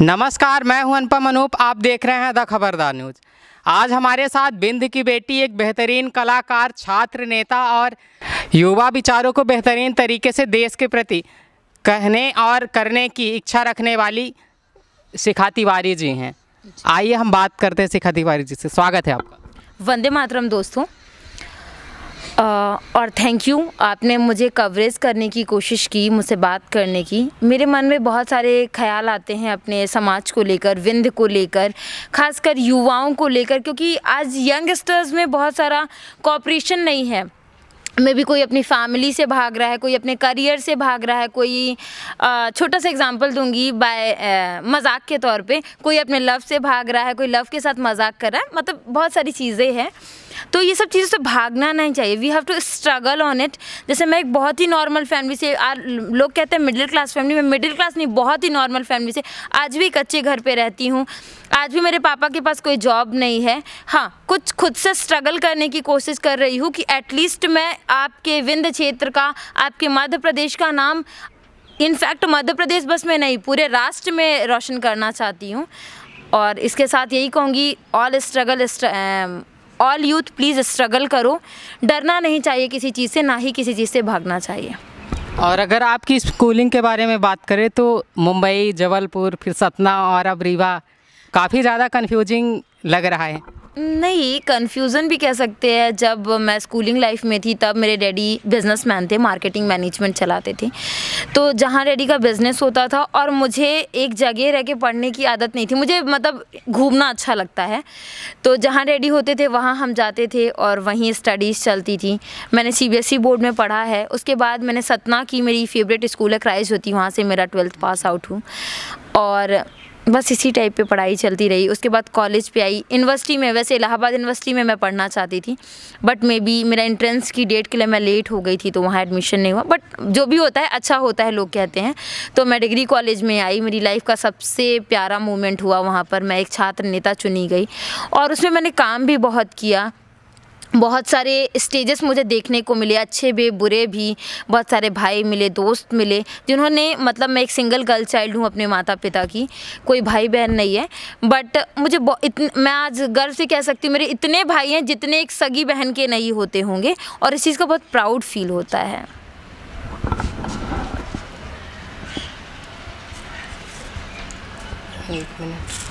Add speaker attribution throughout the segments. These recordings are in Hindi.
Speaker 1: नमस्कार मैं हूं अनुपम अनूप आप देख रहे हैं द खबरदार न्यूज आज हमारे साथ बिंद की बेटी एक बेहतरीन कलाकार छात्र नेता और युवा विचारों को बेहतरीन तरीके से देश के प्रति कहने और करने की इच्छा रखने वाली शिखा तिवारी जी हैं आइए हम बात करते हैं शिखा तिवारी जी से स्वागत है आपका
Speaker 2: वंदे मातरम दोस्तों और थैंक यू आपने मुझे कवरेज करने की कोशिश की मुझसे बात करने की मेरे मन में बहुत सारे ख्याल आते हैं अपने समाज को लेकर विंद को लेकर खासकर युवाओं को लेकर क्योंकि आज यंगस्टर्स में बहुत सारा कॉपरेशन नहीं है मैं भी कोई अपनी फैमिली से भाग रहा है कोई अपने करियर से भाग रहा है कोई छोटा सा एग्जांपल दूंगी बाय मजाक के तौर पे कोई अपने लव से भाग रहा है कोई लव के साथ मजाक कर रहा है मतलब बहुत सारी चीज़ें हैं तो ये सब चीज़ों से भागना नहीं चाहिए we have to struggle on it जैसे मैं एक बहुत ही नॉर्मल फैमिली से लोग कहते हैं मिडिल क्लास फैमिली में मिडिल क्लास नहीं बहुत ही नॉर्मल फैमिली से आज भी कच्चे घर पर रहती हूँ आज भी मेरे पापा के पास कोई जॉब नहीं है हाँ कुछ खुद से स्ट्रगल करने की कोशिश कर रही हूँ कि एटलीस्ट मैं आपके विंध्य क्षेत्र का आपके मध्य प्रदेश का नाम इनफैक्ट मध्य प्रदेश बस में नहीं पूरे राष्ट्र में रोशन करना चाहती हूँ और इसके साथ यही कहूँगी all struggle all youth please struggle करो डरना नहीं चाहिए किसी चीज़ से ना ही किसी चीज़ से भागना चाहिए
Speaker 1: और अगर आपकी स्कूलिंग के बारे में बात करें तो मुंबई जबलपुर फिर सतना और अब रीवा काफ़ी ज़्यादा कन्फ्यूजिंग लग रहा है
Speaker 2: नहीं कन्फ्यूज़न भी कह सकते हैं जब मैं स्कूलिंग लाइफ में थी तब मेरे डैडी बिजनेसमैन थे मार्केटिंग मैनेजमेंट चलाते थे तो जहाँ डैडी का बिज़नेस होता था और मुझे एक जगह रह के पढ़ने की आदत नहीं थी मुझे मतलब घूमना अच्छा लगता है तो जहाँ डैडी होते थे वहाँ हम जाते थे और वहीं स्टडीज़ चलती थी मैंने सी बोर्ड e में पढ़ा है उसके बाद मैंने सतना की मेरी फेवरेट स्कूल है क्राइज होती वहाँ से मेरा ट्वेल्थ पास आउट हूँ और बस इसी टाइप पे पढ़ाई चलती रही उसके बाद कॉलेज पे आई यूनिवर्सिटी में वैसे इलाहाबाद यूनिवर्सिटी में मैं पढ़ना चाहती थी बट मे बी मेरा इंट्रेंस की डेट के लिए मैं लेट हो गई थी तो वहाँ एडमिशन नहीं हुआ बट जो भी होता है अच्छा होता है लोग कहते हैं तो मैं डिग्री कॉलेज में आई मेरी लाइफ का सबसे प्यारा मोमेंट हुआ वहाँ पर मैं एक छात्र नेता चुनी गई और उसमें मैंने काम भी बहुत किया बहुत सारे स्टेजेस मुझे देखने को मिले अच्छे भी बुरे भी बहुत सारे भाई मिले दोस्त मिले जिन्होंने मतलब मैं एक सिंगल गर्ल चाइल्ड हूँ अपने माता पिता की कोई भाई बहन नहीं है बट मुझे इतन, मैं आज गर्व से कह सकती हूँ मेरे इतने भाई हैं जितने एक सगी बहन के नहीं होते होंगे और इस चीज़ का बहुत प्राउड फील होता है
Speaker 1: एक मिनट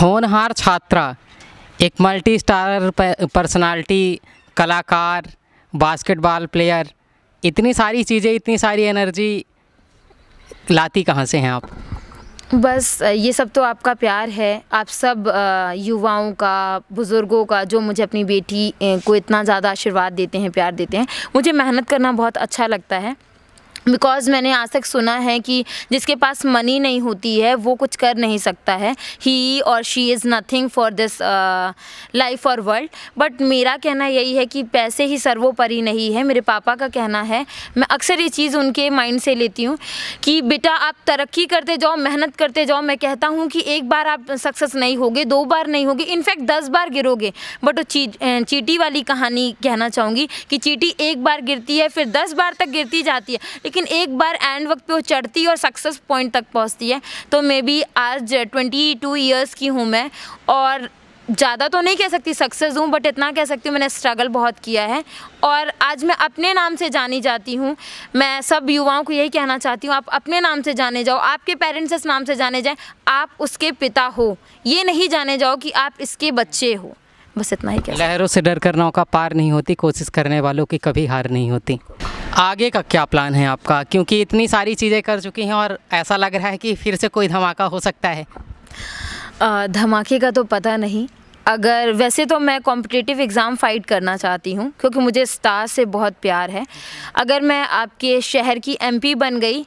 Speaker 1: होनहार छात्रा एक मल्टी स्टार पर्सनालिटी कलाकार बास्केटबॉल प्लेयर इतनी सारी चीज़ें इतनी सारी एनर्जी लाती कहाँ से हैं आप
Speaker 2: बस ये सब तो आपका प्यार है आप सब युवाओं का बुज़ुर्गों का जो मुझे अपनी बेटी को इतना ज़्यादा आशीर्वाद देते हैं प्यार देते हैं मुझे मेहनत करना बहुत अच्छा लगता है बिकॉज मैंने आज तक सुना है कि जिसके पास मनी नहीं होती है वो कुछ कर नहीं सकता है ही और she is nothing for this life और वर्ल्ड बट मेरा कहना यही है कि पैसे ही सर्वोपरि नहीं है मेरे पापा का कहना है मैं अक्सर ये चीज़ उनके माइंड से लेती हूँ कि बेटा आप तरक्की करते जाओ मेहनत करते जाओ मैं कहता हूँ कि एक बार आप सक्सेस नहीं होगे दो बार नहीं होगे इनफैक्ट दस बार गिरोगे बट वो ची चीटी वाली कहानी कहना चाहूँगी कि चीटी एक बार गिरती है फिर दस बार तक गिरती जाती है लेकिन एक बार एंड वक्त पे वो चढ़ती है और सक्सेस पॉइंट तक पहुँचती है तो मे बी आज ट्वेंटी टू ईयर्स की हूँ मैं और ज़्यादा तो नहीं कह सकती सक्सेस हूँ बट इतना कह सकती हूँ मैंने स्ट्रगल बहुत किया है और आज मैं अपने नाम से जानी जाती हूँ मैं सब युवाओं को यही कहना चाहती हूँ आप अपने नाम से जाने जाओ आपके पेरेंट्स इस नाम से जाने जाएँ आप उसके पिता हो ये नहीं जाने जाओ कि आप इसके बच्चे हो
Speaker 1: बस इतना ही कह लहरों से डर कर नौका पार नहीं होती कोशिश करने वालों की कभी हार नहीं होती आगे का क्या प्लान है आपका क्योंकि इतनी सारी चीज़ें कर चुकी हैं और ऐसा लग रहा है कि फिर से कोई धमाका हो सकता है
Speaker 2: धमाके का तो पता नहीं अगर वैसे तो मैं कॉम्पिटिटिव एग्ज़ाम फ़ाइट करना चाहती हूँ क्योंकि मुझे स्टार से बहुत प्यार है अगर मैं आपके शहर की एमपी बन गई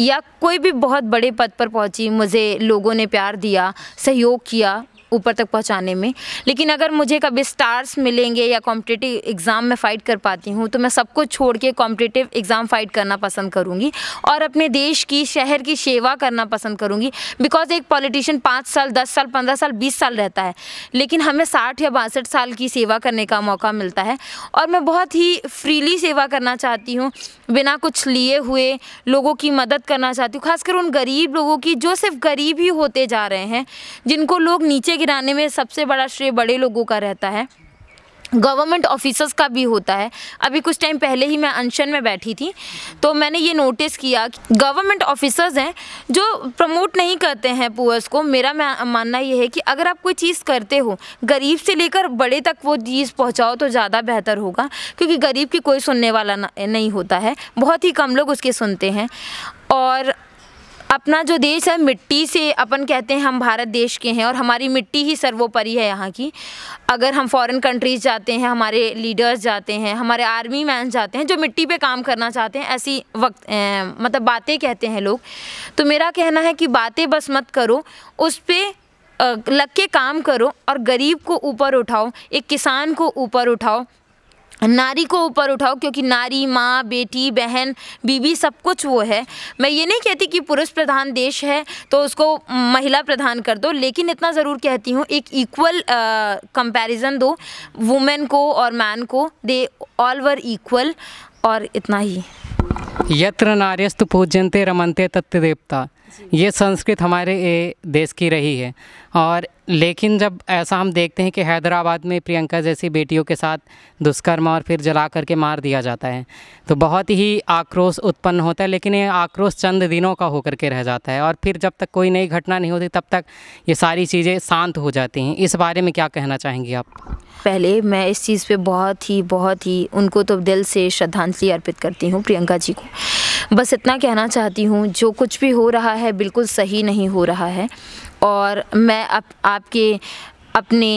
Speaker 2: या कोई भी बहुत बड़े पद पर पहुंची मुझे लोगों ने प्यार दिया सहयोग किया ऊपर तक पहुंचाने में लेकिन अगर मुझे कभी स्टार्स मिलेंगे या कॉम्पिटेटिव एग्ज़ाम में फ़ाइट कर पाती हूँ तो मैं सबको छोड़ के कॉम्पिटेटिव एग्ज़ाम फ़ाइट करना पसंद करूँगी और अपने देश की शहर की सेवा करना पसंद करूँगी बिकॉज़ एक पॉलिटिशियन पाँच साल दस साल पंद्रह साल बीस साल रहता है लेकिन हमें साठ या बासठ साल की सेवा करने का मौका मिलता है और मैं बहुत ही फ्रीली सेवा करना चाहती हूँ बिना कुछ लिए हुए लोगों की मदद करना चाहती हूँ खासकर उन गरीब लोगों की जो सिर्फ गरीब ही होते जा रहे हैं जिनको लोग नीचे गिराने में सबसे बड़ा श्रेय बड़े लोगों का रहता है गवर्नमेंट ऑफिसर्स का भी होता है अभी कुछ टाइम पहले ही मैं अनशन में बैठी थी तो मैंने ये नोटिस किया कि गवर्नमेंट ऑफिसर्स हैं जो प्रमोट नहीं करते हैं पुअर्स को मेरा मानना ये है कि अगर आप कोई चीज़ करते हो गरीब से लेकर बड़े तक वो चीज़ पहुंचाओ तो ज़्यादा बेहतर होगा क्योंकि गरीब की कोई सुनने वाला नहीं होता है बहुत ही कम लोग उसके सुनते हैं और अपना जो देश है मिट्टी से अपन कहते हैं हम भारत देश के हैं और हमारी मिट्टी ही सर्वोपरि है यहाँ की अगर हम फॉरेन कंट्रीज जाते हैं हमारे लीडर्स जाते हैं हमारे आर्मी मैन जाते हैं जो मिट्टी पे काम करना चाहते हैं ऐसी वक्त ए, मतलब बातें कहते हैं लोग तो मेरा कहना है कि बातें बस मत करो उस पर लग के काम करो और गरीब को ऊपर उठाओ एक किसान को ऊपर उठाओ नारी को ऊपर उठाओ क्योंकि नारी माँ बेटी बहन बीवी सब कुछ वो है मैं ये नहीं कहती कि पुरुष प्रधान देश है तो उसको महिला प्रधान कर दो लेकिन इतना ज़रूर कहती हूँ एक इक्वल कंपैरिजन दो वुमेन को और मैन को दे ऑल वर इक्वल और इतना ही
Speaker 1: यत्र नार्यस्तु पूजनते रमनते तत्व देवता ये संस्कृत हमारे देश की रही है और लेकिन जब ऐसा हम देखते हैं कि हैदराबाद में प्रियंका जैसी बेटियों के साथ दुष्कर्म और फिर जला करके मार दिया जाता है तो बहुत ही आक्रोश उत्पन्न होता है लेकिन ये आक्रोश चंद दिनों का होकर के रह जाता है और फिर जब तक कोई नई घटना नहीं होती तब तक ये सारी चीज़ें शांत हो जाती हैं इस बारे में क्या कहना चाहेंगी आप
Speaker 2: पहले मैं इस चीज़ पे बहुत ही बहुत ही उनको तो दिल से श्रद्धांजलि अर्पित करती हूँ प्रियंका जी को बस इतना कहना चाहती हूँ जो कुछ भी हो रहा है है बिल्कुल सही नहीं हो रहा है और मैं अप, आपके अपने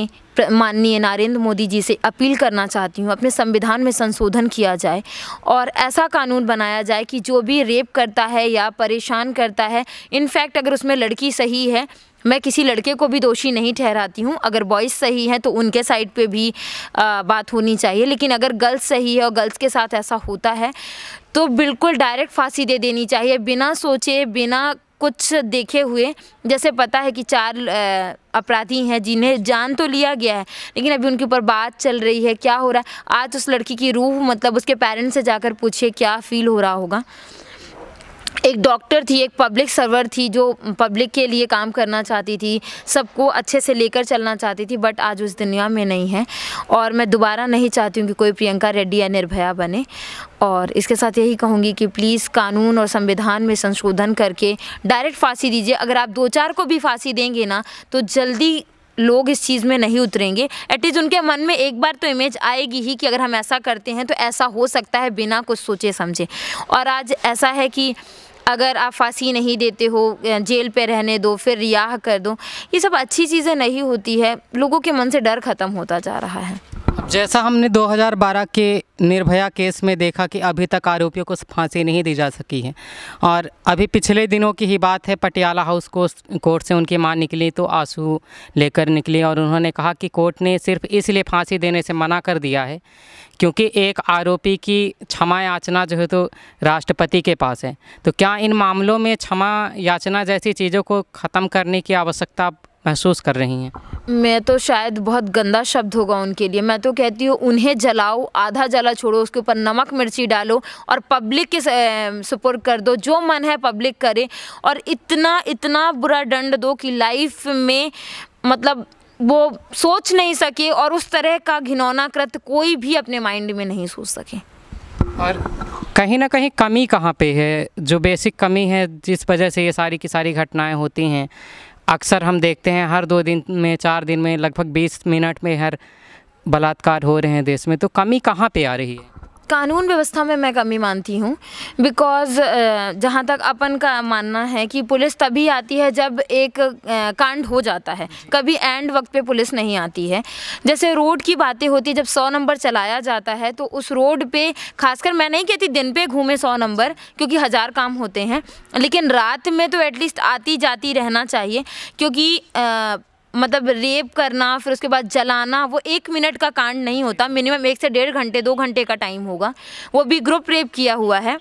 Speaker 2: माननीय नरेंद्र मोदी जी से अपील करना चाहती हूँ अपने संविधान में संशोधन किया जाए और ऐसा कानून बनाया जाए कि जो भी रेप करता है या परेशान करता है इनफैक्ट अगर उसमें लड़की सही है मैं किसी लड़के को भी दोषी नहीं ठहराती हूँ अगर बॉयज़ सही हैं तो उनके साइड पे भी आ, बात होनी चाहिए लेकिन अगर गर्ल्स सही है और गर्ल्स के साथ ऐसा होता है तो बिल्कुल डायरेक्ट फांसी दे देनी चाहिए बिना सोचे बिना कुछ देखे हुए जैसे पता है कि चार अपराधी हैं जिन्हें जान तो लिया गया है लेकिन अभी उनके ऊपर बात चल रही है क्या हो रहा है आज उस लड़की की रूह मतलब उसके पेरेंट्स से जाकर पूछिए क्या फील हो रहा होगा एक डॉक्टर थी एक पब्लिक सर्वर थी जो पब्लिक के लिए काम करना चाहती थी सबको अच्छे से लेकर चलना चाहती थी बट आज उस दुनिया में नहीं है और मैं दोबारा नहीं चाहती हूँ कि कोई प्रियंका रेड्डी या निर्भया बने और इसके साथ यही कहूँगी कि प्लीज़ कानून और संविधान में संशोधन करके डायरेक्ट फांसी दीजिए अगर आप दो चार को भी फांसी देंगे ना तो जल्दी लोग इस चीज़ में नहीं उतरेंगे एटलीस्ट उनके मन में एक बार तो इमेज आएगी ही कि अगर हम ऐसा करते हैं तो ऐसा हो सकता है बिना कुछ सोचे समझे और आज ऐसा है कि अगर आप फांसी नहीं देते हो जेल पे रहने दो फिर रियाह कर दो ये सब अच्छी चीज़ें नहीं होती है लोगों के मन से डर ख़त्म होता जा रहा है
Speaker 1: जैसा हमने 2012 के निर्भया केस में देखा कि अभी तक आरोपियों को फांसी नहीं दी जा सकी है और अभी पिछले दिनों की ही बात है पटियाला हाउस कोर्ट से उनकी मां निकली तो आंसू लेकर निकली और उन्होंने कहा कि कोर्ट ने सिर्फ इसलिए फांसी देने से मना कर दिया है क्योंकि एक आरोपी की क्षमा याचना जो है तो राष्ट्रपति के पास है तो क्या इन मामलों में क्षमा याचना जैसी चीज़ों को ख़त्म करने की आवश्यकता महसूस
Speaker 2: कर रही हैं मैं तो शायद बहुत गंदा शब्द होगा उनके लिए मैं तो कहती हूँ उन्हें जलाओ आधा जला छोड़ो उसके ऊपर नमक मिर्ची डालो और पब्लिक के सपोर्ट कर दो जो मन है पब्लिक करे और इतना इतना बुरा दंड दो कि लाइफ में मतलब वो सोच नहीं सके और उस तरह का घिनौना कृत कोई भी अपने माइंड में नहीं सोच सके
Speaker 1: और कहीं ना कहीं कमी कहाँ पे है जो बेसिक कमी है जिस वजह से ये सारी की सारी घटनाएं होती हैं अक्सर हम देखते हैं हर दो दिन में चार दिन में लगभग बीस मिनट में हर बलात्कार हो रहे हैं देश में तो कमी कहाँ पे आ रही है
Speaker 2: कानून व्यवस्था में मैं कमी मानती हूँ बिकॉज़ जहाँ तक अपन का मानना है कि पुलिस तभी आती है जब एक कांड हो जाता है कभी एंड वक्त पे पुलिस नहीं आती है जैसे रोड की बातें होती है जब सौ नंबर चलाया जाता है तो उस रोड पे खासकर मैं नहीं कहती दिन पे घूमे सौ नंबर क्योंकि हज़ार काम होते हैं लेकिन रात में तो एटलीस्ट आती जाती रहना चाहिए क्योंकि आ, मतलब रेप करना फिर उसके बाद जलाना वो एक मिनट का कांड नहीं होता मिनिमम एक से डेढ़ घंटे दो घंटे का टाइम होगा वो भी ग्रुप रेप किया हुआ है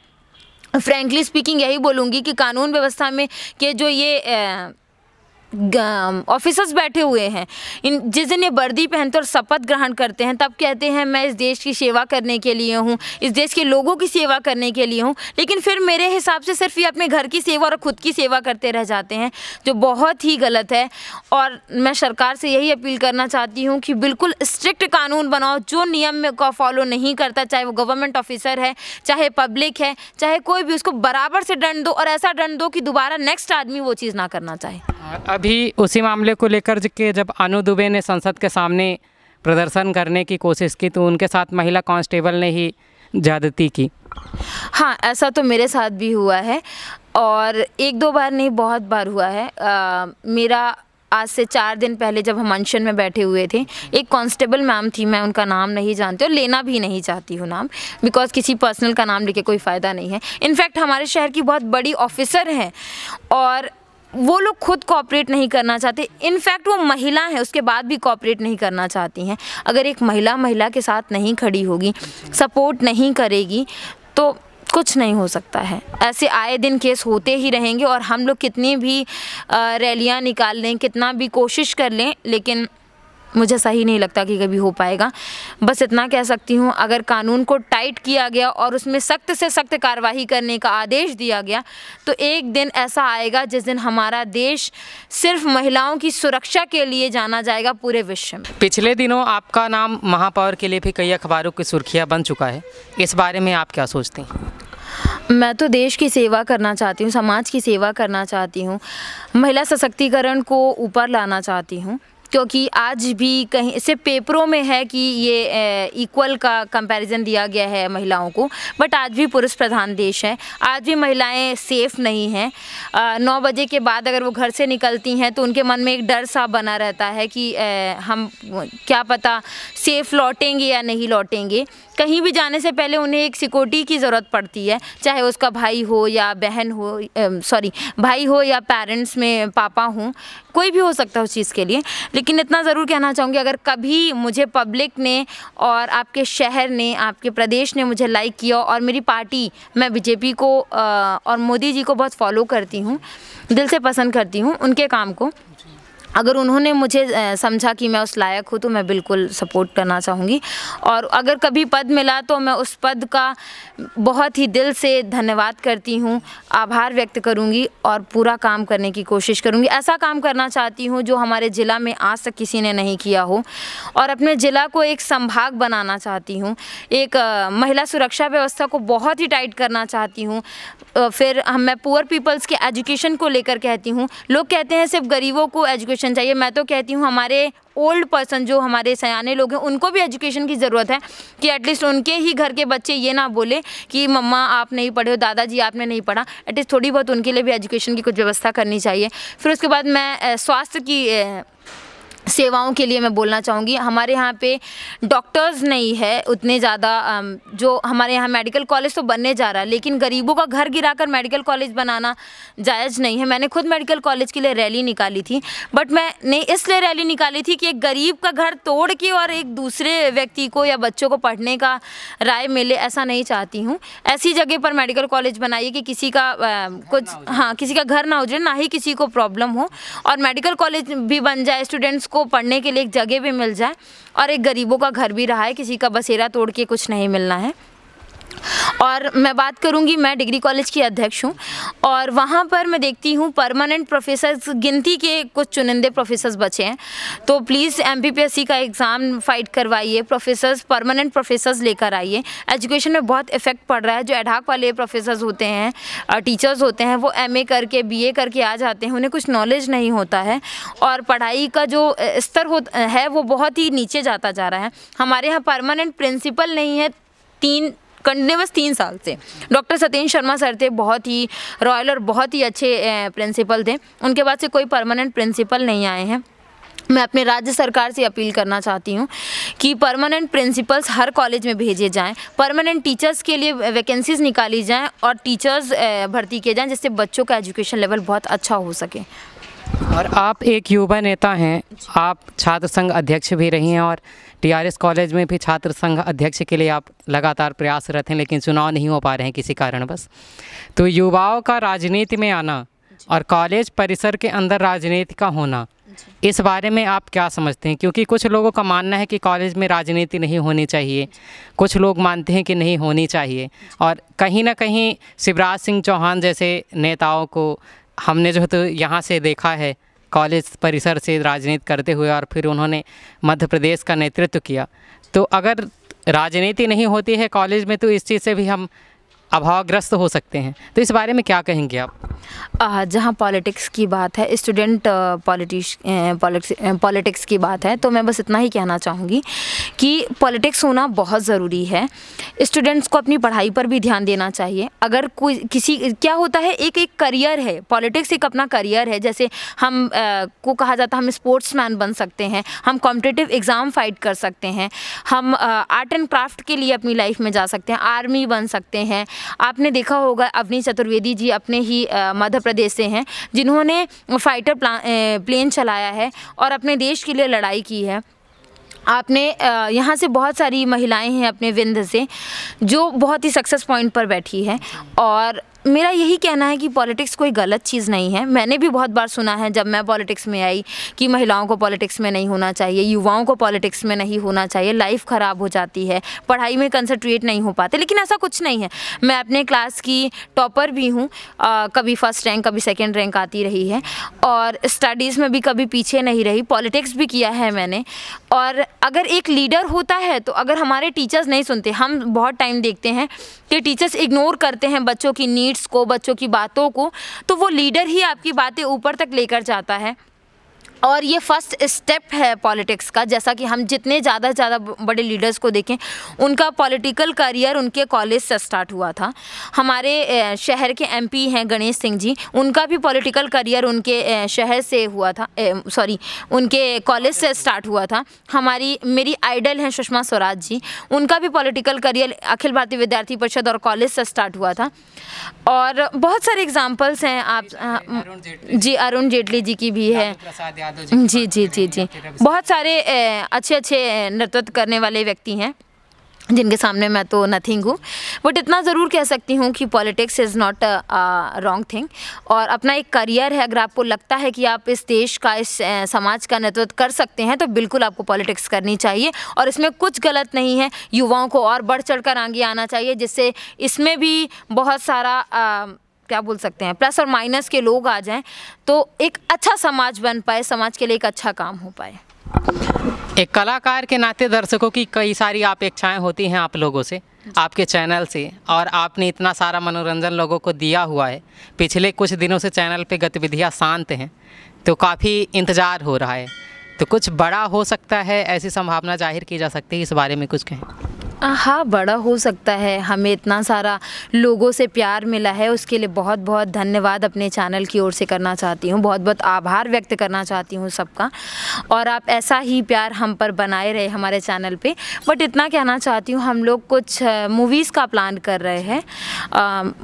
Speaker 2: फ्रेंकली स्पीकिंग यही बोलूँगी कि कानून व्यवस्था में के जो ये ऑफिसर्स बैठे हुए हैं इन जिस दिन ये वर्दी पहनते और शपथ ग्रहण करते हैं तब कहते हैं मैं इस देश की सेवा करने के लिए हूँ इस देश के लोगों की सेवा करने के लिए हूँ लेकिन फिर मेरे हिसाब से सिर्फ ये अपने घर की सेवा और ख़ुद की सेवा करते रह जाते हैं जो बहुत ही गलत है और मैं सरकार से यही अपील करना चाहती हूँ कि बिल्कुल स्ट्रिक्ट कानून बनाओ जो नियम को फॉलो नहीं करता चाहे वो गवर्नमेंट ऑफिसर है चाहे पब्लिक है चाहे कोई भी उसको बराबर से दंड दो और ऐसा दंड दो कि दोबारा नेक्स्ट आदमी वो चीज़ ना करना चाहे
Speaker 1: अभी उसी मामले को लेकर के जब अनु दुबे ने संसद के सामने प्रदर्शन करने की कोशिश की तो उनके साथ महिला कांस्टेबल ने ही ज़्यादती की
Speaker 2: हाँ ऐसा तो मेरे साथ भी हुआ है और एक दो बार नहीं बहुत बार हुआ है आ, मेरा आज से चार दिन पहले जब हम अनशन में बैठे हुए थे एक कांस्टेबल मैम थी मैं उनका नाम नहीं जानती और लेना भी नहीं चाहती हूँ नाम बिकॉज किसी पर्सनल का नाम लेके कोई फ़ायदा नहीं है इनफैक्ट हमारे शहर की बहुत बड़ी ऑफिसर हैं और वो लोग खुद कॉपरेट नहीं करना चाहते इनफैक्ट वो महिला हैं उसके बाद भी कॉपरेट नहीं करना चाहती हैं अगर एक महिला महिला के साथ नहीं खड़ी होगी सपोर्ट नहीं करेगी तो कुछ नहीं हो सकता है ऐसे आए दिन केस होते ही रहेंगे और हम लोग कितनी भी रैलियाँ निकाल लें कितना भी कोशिश कर लें लेकिन मुझे सही नहीं लगता कि कभी हो पाएगा बस इतना कह सकती हूँ अगर कानून को टाइट किया गया और उसमें सख्त से सख्त कार्रवाई करने का आदेश दिया गया तो एक दिन ऐसा आएगा जिस दिन हमारा देश सिर्फ महिलाओं की सुरक्षा के लिए जाना जाएगा पूरे विश्व में
Speaker 1: पिछले दिनों आपका नाम महापौर के लिए भी कई अखबारों की सुर्खियाँ बन चुका है इस बारे में आप क्या सोचते हैं
Speaker 2: मैं तो देश की सेवा करना चाहती हूँ समाज की सेवा करना चाहती हूँ महिला सशक्तिकरण को ऊपर लाना चाहती हूँ क्योंकि आज भी कहीं सिर्फ पेपरों में है कि ये इक्वल का कंपैरिजन दिया गया है महिलाओं को बट आज भी पुरुष प्रधान देश है आज भी महिलाएं सेफ़ नहीं हैं नौ बजे के बाद अगर वो घर से निकलती हैं तो उनके मन में एक डर सा बना रहता है कि ए, हम क्या पता सेफ़ लौटेंगे या नहीं लौटेंगे कहीं भी जाने से पहले उन्हें एक सिक्योरिटी की ज़रूरत पड़ती है चाहे उसका भाई हो या बहन हो सॉरी भाई हो या पेरेंट्स में पापा हों कोई भी हो सकता है उस चीज़ के लिए लेकिन इतना ज़रूर कहना चाहूँगी अगर कभी मुझे पब्लिक ने और आपके शहर ने आपके प्रदेश ने मुझे लाइक किया और मेरी पार्टी मैं बीजेपी को और मोदी जी को बहुत फॉलो करती हूँ दिल से पसंद करती हूँ उनके काम को अगर उन्होंने मुझे समझा कि मैं उस लायक हूँ तो मैं बिल्कुल सपोर्ट करना चाहूँगी और अगर कभी पद मिला तो मैं उस पद का बहुत ही दिल से धन्यवाद करती हूँ आभार व्यक्त करूँगी और पूरा काम करने की कोशिश करूँगी ऐसा काम करना चाहती हूँ जो हमारे ज़िला में आज तक किसी ने नहीं किया हो और अपने ज़िला को एक संभाग बनाना चाहती हूँ एक महिला सुरक्षा व्यवस्था को बहुत ही टाइट करना चाहती हूँ फिर मैं पुअर पीपल्स के एजुकेशन को लेकर कहती हूँ लोग कहते हैं सिर्फ गरीबों को एजुकेशन एजुकेशन चाहिए मैं तो कहती हूँ हमारे ओल्ड पर्सन जो हमारे सयाने लोग हैं उनको भी एजुकेशन की ज़रूरत है कि एटलीस्ट उनके ही घर के बच्चे ये ना बोले कि मम्मा आप नहीं पढ़े हो दादाजी आपने नहीं पढ़ा एटलीस्ट थोड़ी बहुत उनके लिए भी एजुकेशन की कुछ व्यवस्था करनी चाहिए फिर उसके बाद मैं स्वास्थ्य की सेवाओं के लिए मैं बोलना चाहूँगी हमारे यहाँ पे डॉक्टर्स नहीं है उतने ज़्यादा जो हमारे यहाँ मेडिकल कॉलेज तो बनने जा रहा है लेकिन गरीबों का घर गिराकर मेडिकल कॉलेज बनाना जायज़ नहीं है मैंने खुद मेडिकल कॉलेज के लिए रैली निकाली थी बट मैंने इसलिए रैली निकाली थी कि एक गरीब का घर तोड़ के और एक दूसरे व्यक्ति को या बच्चों को पढ़ने का राय मिले ऐसा नहीं चाहती हूँ ऐसी जगह पर मेडिकल कॉलेज बनाइए कि किसी का कुछ हाँ किसी का घर ना उजड़े ना ही किसी को प्रॉब्लम हो और मेडिकल कॉलेज भी बन जाए स्टूडेंट्स उसको पढ़ने के लिए एक जगह भी मिल जाए और एक गरीबों का घर भी रहा है किसी का बसेरा तोड़ के कुछ नहीं मिलना है और मैं बात करूंगी मैं डिग्री कॉलेज की अध्यक्ष हूं और वहां पर मैं देखती हूं परमानेंट प्रोफेसर्स गिनती के कुछ चुनिंदे प्रोफेसर्स बचे हैं तो प्लीज़ एम का एग्ज़ाम फाइट करवाइए प्रोफेसर्स परमानेंट प्रोफेसर्स लेकर आइए एजुकेशन में बहुत इफेक्ट पड़ रहा है जो एडहाक वाले प्रोफेसर्स होते हैं टीचर्स होते हैं वो एम करके बी करके आ जाते हैं उन्हें कुछ नॉलेज नहीं होता है और पढ़ाई का जो स्तर है वो बहुत ही नीचे जाता जा रहा है हमारे यहाँ परमानेंट प्रिंसिपल नहीं है तीन कंटिन्यूस तीन साल से डॉक्टर सत्येंद्र शर्मा सर थे बहुत ही रॉयल और बहुत ही अच्छे प्रिंसिपल थे उनके बाद से कोई परमानेंट प्रिंसिपल नहीं आए हैं मैं अपने राज्य सरकार से अपील करना चाहती हूँ कि परमानेंट प्रिंसिपल्स हर कॉलेज में भेजे जाएं परमानेंट टीचर्स के लिए वैकेंसीज निकाली जाएं और टीचर्स भर्ती किए जाएं जिससे बच्चों का एजुकेशन लेवल बहुत अच्छा हो सके
Speaker 1: और आप एक युवा नेता हैं आप छात्र संघ अध्यक्ष भी रही हैं और टीआरएस कॉलेज में भी छात्र संघ अध्यक्ष के लिए आप लगातार प्रयासरत हैं लेकिन चुनाव नहीं हो पा रहे हैं किसी कारण बस तो युवाओं का राजनीति में आना और कॉलेज परिसर के अंदर राजनीति का होना इस बारे में आप क्या समझते हैं क्योंकि कुछ लोगों का मानना है कि कॉलेज में राजनीति नहीं होनी चाहिए कुछ लोग मानते हैं कि नहीं होनी चाहिए और कहीं ना कहीं शिवराज सिंह चौहान जैसे नेताओं को हमने जो है तो यहाँ से देखा है कॉलेज परिसर से राजनीति करते हुए और फिर उन्होंने मध्य प्रदेश का नेतृत्व किया तो अगर राजनीति
Speaker 2: नहीं होती है कॉलेज में तो इस चीज़ से भी हम
Speaker 1: अभावग्रस्त हो सकते हैं तो इस बारे में क्या कहेंगे आप
Speaker 2: जहाँ पॉलिटिक्स की बात है स्टूडेंट पॉलिटिश पॉलिटिक्स की बात है तो मैं बस इतना ही कहना चाहूँगी कि पॉलिटिक्स होना बहुत ज़रूरी है स्टूडेंट्स को अपनी पढ़ाई पर भी ध्यान देना चाहिए अगर कोई किसी क्या होता है एक एक करियर है पॉलिटिक्स एक अपना करियर है जैसे हम आ, को कहा जाता है हम स्पोर्ट्स मैन बन सकते हैं हम कॉम्पिटिटिव एग्ज़ाम फाइट कर सकते हैं हम आर्ट एंड क्राफ्ट के लिए अपनी लाइफ में जा सकते हैं आर्मी बन सकते हैं आपने देखा होगा अवनी चतुर्वेदी जी अपने ही मध्य प्रदेश से हैं जिन्होंने फाइटर प्लेन चलाया है और अपने देश के लिए लड़ाई की है आपने यहाँ से बहुत सारी महिलाएं हैं अपने विंध से जो बहुत ही सक्सेस पॉइंट पर बैठी हैं और मेरा यही कहना है कि पॉलिटिक्स कोई गलत चीज़ नहीं है मैंने भी बहुत बार सुना है जब मैं पॉलिटिक्स में आई कि महिलाओं को पॉलिटिक्स में नहीं होना चाहिए युवाओं को पॉलिटिक्स में नहीं होना चाहिए लाइफ ख़राब हो जाती है पढ़ाई में कंसनट्रेट नहीं हो पाते लेकिन ऐसा कुछ नहीं है मैं अपने क्लास की टॉपर भी हूँ कभी फर्स्ट रैंक कभी सेकेंड रैंक आती रही है और स्टडीज़ में भी कभी पीछे नहीं रही पॉलिटिक्स भी किया है मैंने और अगर एक लीडर होता है तो अगर हमारे टीचर्स नहीं सुनते हम बहुत टाइम देखते हैं कि टीचर्स इग्नोर करते हैं बच्चों की नीड नीड्स को बच्चों की बातों को तो वो लीडर ही आपकी बातें ऊपर तक लेकर जाता है और ये फर्स्ट स्टेप है पॉलिटिक्स का जैसा कि हम जितने ज़्यादा ज़्यादा बड़े लीडर्स को देखें उनका पॉलिटिकल करियर उनके कॉलेज से स्टार्ट हुआ था हमारे शहर के एमपी हैं गणेश सिंह जी उनका भी पॉलिटिकल करियर उनके शहर से हुआ था सॉरी उनके कॉलेज से स्टार्ट हुआ था हमारी मेरी आइडल हैं सुषमा स्वराज जी उनका भी पॉलिटिकल करियर अखिल भारतीय विद्यार्थी परिषद और कॉलेज से स्टार्ट हुआ था और बहुत सारे एग्जाम्पल्स हैं आप जी अरुण जेटली जी की भी है जी जी जी जी बहुत सारे अच्छे अच्छे नेतृत्व करने वाले व्यक्ति हैं जिनके सामने मैं तो नथिंग हूँ बट इतना ज़रूर कह सकती हूँ कि politics is not wrong thing और अपना एक करियर है अगर आपको लगता है कि आप इस देश का इस समाज का नेतृत्व कर सकते हैं तो बिल्कुल आपको पॉलिटिक्स करनी चाहिए और इसमें कुछ गलत नहीं है युवाओं को और बढ़ चढ़ कर आगे आना चाहिए जिससे इसमें भी बहुत सारा आ, क्या बोल सकते हैं प्लस और माइनस के लोग आ जाएं तो एक अच्छा समाज बन पाए समाज के लिए एक अच्छा काम हो पाए
Speaker 1: एक कलाकार के नाते दर्शकों की कई सारी अपेक्षाएं होती हैं आप लोगों से आपके चैनल से और आपने इतना सारा मनोरंजन लोगों को दिया हुआ है पिछले कुछ दिनों से चैनल पर गतिविधियाँ शांत हैं तो काफ़ी इंतज़ार हो रहा है तो कुछ बड़ा हो सकता है ऐसी संभावना जाहिर की जा सकती है इस बारे में कुछ कहें
Speaker 2: हाँ बड़ा हो सकता है हमें इतना सारा लोगों से प्यार मिला है उसके लिए बहुत बहुत धन्यवाद अपने चैनल की ओर से करना चाहती हूँ बहुत बहुत आभार व्यक्त करना चाहती हूँ सबका और आप ऐसा ही प्यार हम पर बनाए रहे हमारे चैनल पे बट इतना कहना चाहती हूँ हम लोग कुछ मूवीज़ का प्लान कर रहे हैं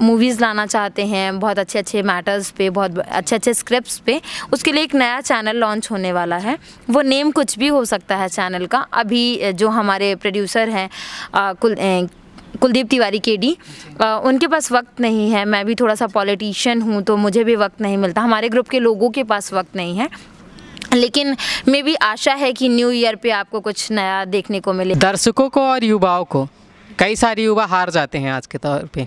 Speaker 2: मूवीज़ लाना चाहते हैं बहुत अच्छे अच्छे मैटर्स पे बहुत अच्छे अच्छे स्क्रिप्ट पे उसके लिए एक नया चैनल लॉन्च होने वाला है वो नेम कुछ भी हो सकता है चैनल का अभी जो हमारे प्रोड्यूसर हैं कुल कुलदीप तिवारी के डी उनके पास वक्त नहीं है मैं भी थोड़ा सा पॉलिटिशियन हूँ तो मुझे भी वक्त नहीं मिलता हमारे ग्रुप के लोगों के पास वक्त नहीं है लेकिन मे भी आशा है कि न्यू ईयर पे आपको कुछ नया देखने को मिले
Speaker 1: दर्शकों को और युवाओं को कई सारे युवा हार जाते हैं आज के तौर पे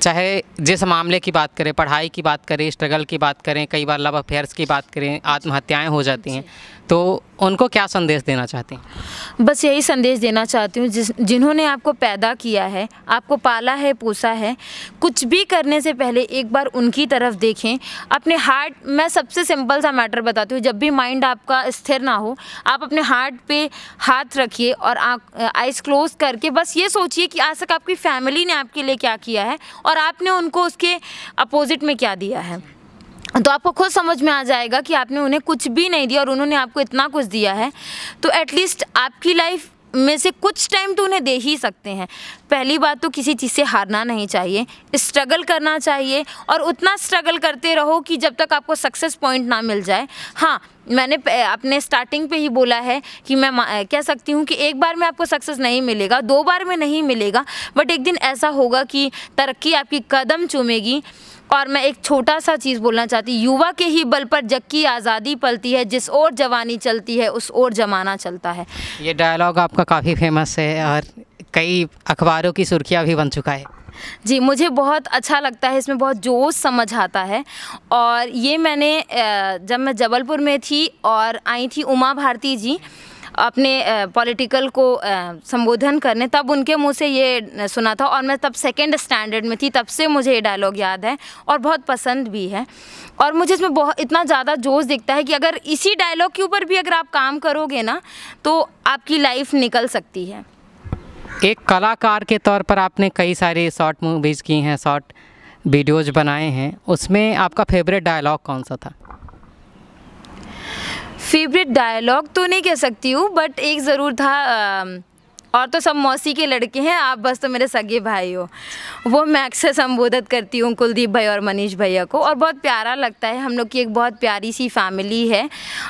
Speaker 1: चाहे जिस मामले की बात करें पढ़ाई की बात करें स्ट्रगल की बात करें कई बार लव अफेयर्स की बात करें आत्महत्याएं हो जाती हैं तो उनको क्या संदेश देना चाहती हैं
Speaker 2: बस यही संदेश देना चाहती हूँ जिस जिन्होंने आपको पैदा किया है आपको पाला है पोसा है कुछ भी करने से पहले एक बार उनकी तरफ देखें अपने हार्ट मैं सबसे सिंपल सा मैटर बताती हूँ जब भी माइंड आपका स्थिर ना हो आप अपने हार्ट पे हाथ रखिए और आइस क्लोज करके बस ये सोचिए कि आज तक आपकी फैमिली ने आपके लिए क्या किया है और आपने उनको उसके अपोजिट में क्या दिया है तो आपको खुद समझ में आ जाएगा कि आपने उन्हें कुछ भी नहीं दिया और उन्होंने आपको इतना कुछ दिया है तो एटलीस्ट आपकी लाइफ में से कुछ टाइम तो उन्हें दे ही सकते हैं पहली बात तो किसी चीज़ से हारना नहीं चाहिए स्ट्रगल करना चाहिए और उतना स्ट्रगल करते रहो कि जब तक आपको सक्सेस पॉइंट ना मिल जाए हाँ मैंने अपने स्टार्टिंग पे ही बोला है कि मैं कह सकती हूँ कि एक बार में आपको सक्सेस नहीं मिलेगा दो बार में नहीं मिलेगा बट एक दिन ऐसा होगा कि तरक्की आपकी कदम चूमेगी और मैं एक छोटा सा चीज़ बोलना चाहती युवा के ही बल पर जग की आज़ादी पलती है जिस ओर जवानी चलती है उस ओर जमाना चलता है
Speaker 1: ये डायलॉग आपका काफ़ी फेमस है और कई अखबारों की सुर्खियाँ भी बन चुका है
Speaker 2: जी मुझे बहुत अच्छा लगता है इसमें बहुत जोश समझ आता है और ये मैंने जब मैं जबलपुर में थी और आई थी उमा भारती जी अपने पॉलिटिकल को संबोधन करने तब उनके मुंह से ये सुना था और मैं तब सेकेंड स्टैंडर्ड में थी तब से मुझे ये डायलॉग याद है और बहुत पसंद भी है और मुझे इसमें बहुत इतना ज़्यादा जोश दिखता है कि अगर इसी डायलॉग के ऊपर भी अगर आप काम करोगे ना तो आपकी लाइफ निकल सकती है
Speaker 1: एक कलाकार के तौर पर आपने कई सारी शॉर्ट मूवीज़ की हैं शॉर्ट वीडियोज़ बनाए हैं उसमें आपका फेवरेट डायलॉग कौन सा था
Speaker 2: फेवरेट डायलॉग तो नहीं कह सकती हूँ बट एक ज़रूर था और तो सब मौसी के लड़के हैं आप बस तो मेरे सगे भाई हो वो मैं अक्सर संबोधित करती हूँ कुलदीप भाई और मनीष भैया को और बहुत प्यारा लगता है हम लोग की एक बहुत प्यारी सी फैमिली है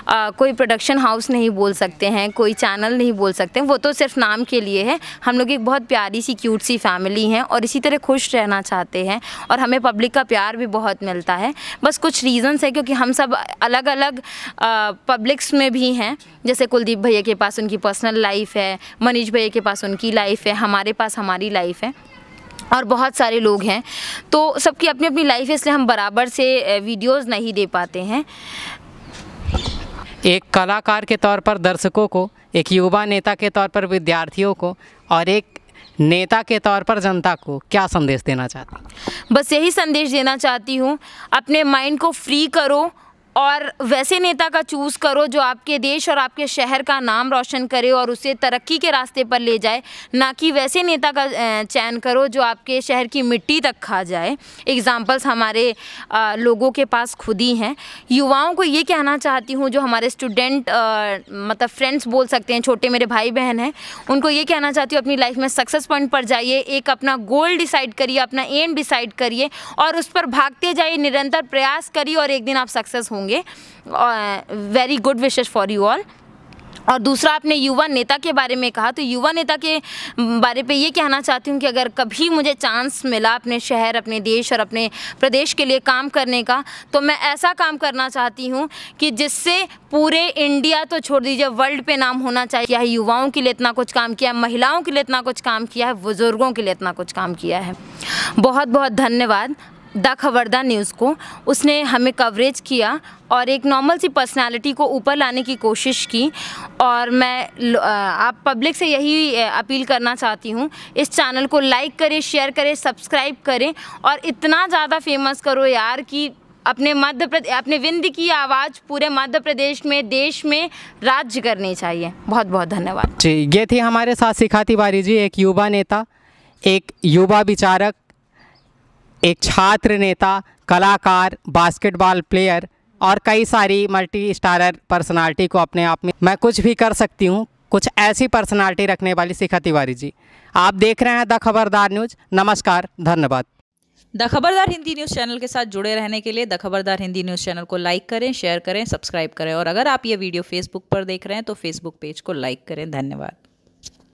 Speaker 2: आ, कोई प्रोडक्शन हाउस नहीं बोल सकते हैं कोई चैनल नहीं बोल सकते वो तो सिर्फ नाम के लिए है हम लोग एक बहुत प्यारी सी क्यूट सी फैमिली है और इसी तरह खुश रहना चाहते हैं और हमें पब्लिक का प्यार भी बहुत मिलता है बस कुछ रीज़न्स है क्योंकि हम सब अलग अलग पब्लिक्स में भी हैं जैसे कुलदीप भैया के पास उनकी पर्सनल लाइफ है मनीष भैया के पास उनकी लाइफ है हमारे पास हमारी लाइफ है और बहुत सारे लोग हैं तो सबकी अपनी अपनी लाइफ है इसलिए हम बराबर से वीडियोस नहीं दे पाते हैं
Speaker 1: एक कलाकार के तौर पर दर्शकों को एक युवा नेता के तौर पर विद्यार्थियों को और एक नेता के तौर पर जनता को क्या संदेश देना चाहती
Speaker 2: बस यही संदेश देना चाहती हूँ अपने माइंड को फ्री करो और वैसे नेता का चूज़ करो जो आपके देश और आपके शहर का नाम रोशन करे और उसे तरक्की के रास्ते पर ले जाए ना कि वैसे नेता का चयन करो जो आपके शहर की मिट्टी तक खा जाए एग्जांपल्स हमारे लोगों के पास खुद ही हैं युवाओं को ये कहना चाहती हूँ जो हमारे स्टूडेंट मतलब फ्रेंड्स बोल सकते हैं छोटे मेरे भाई बहन हैं उनको ये कहना चाहती हूँ अपनी लाइफ में सक्सेस पॉइंट पर जाइए एक अपना गोल डिसाइड करिए अपना एम डिसाइड करिए और उस पर भागते जाइए निरंतर प्रयास करिए और एक दिन आप सक्सेस हों होंगे very good wishes for you all और दूसरा आपने युवा नेता के बारे में कहा तो युवा नेता के बारे पे ये कहना चाहती हूँ कि अगर कभी मुझे चांस मिला अपने शहर अपने देश और अपने प्रदेश के लिए काम करने का तो मैं ऐसा काम करना चाहती हूँ कि जिससे पूरे इंडिया तो छोड़ दीजिए वर्ल्ड पे नाम होना चाहिए है युवाओं के लिए इतना कुछ काम किया है महिलाओं के लिए इतना कुछ काम किया है बुज़ुर्गों के लिए इतना कुछ काम किया है बहुत बहुत धन्यवाद द खबरदार न्यूज़ को उसने हमें कवरेज किया और एक नॉर्मल सी पर्सनालिटी को ऊपर लाने की कोशिश की और मैं आप पब्लिक से यही अपील करना चाहती हूँ इस चैनल को लाइक करें शेयर करें सब्सक्राइब करें और इतना ज़्यादा फेमस करो यार कि अपने मध्य प्रदेश अपने विंद की आवाज़ पूरे मध्य प्रदेश में देश में राज्य करनी चाहिए बहुत बहुत धन्यवाद
Speaker 1: जी ये थी हमारे साथ सिखाती तिवारी जी एक युवा नेता एक युवा विचारक एक छात्र नेता कलाकार बास्केटबॉल प्लेयर और कई सारी मल्टी स्टारर पर्सनालिटी को अपने आप में मैं कुछ भी कर सकती हूँ कुछ ऐसी पर्सनालिटी रखने वाली शिखा तिवारी जी आप देख रहे हैं द खबरदार न्यूज नमस्कार धन्यवाद
Speaker 2: the Khabardar Hindi news channel के साथ जुड़े रहने के लिए the Khabardar Hindi news channel को लाइक करें शेयर करें सब्सक्राइब करें और अगर आप ये वीडियो फेसबुक पर देख रहे हैं तो फेसबुक पेज को लाइक करें धन्यवाद